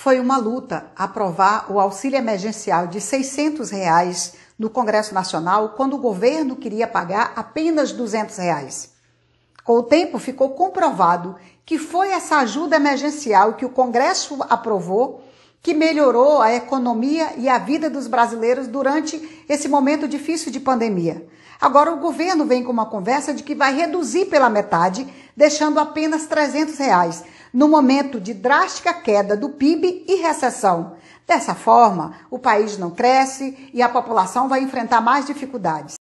foi uma luta aprovar o auxílio emergencial de R$ 600 reais no Congresso Nacional quando o governo queria pagar apenas R$ 200. Reais. Com o tempo, ficou comprovado que foi essa ajuda emergencial que o Congresso aprovou que melhorou a economia e a vida dos brasileiros durante esse momento difícil de pandemia. Agora o governo vem com uma conversa de que vai reduzir pela metade, deixando apenas 300 reais no momento de drástica queda do PIB e recessão. Dessa forma, o país não cresce e a população vai enfrentar mais dificuldades.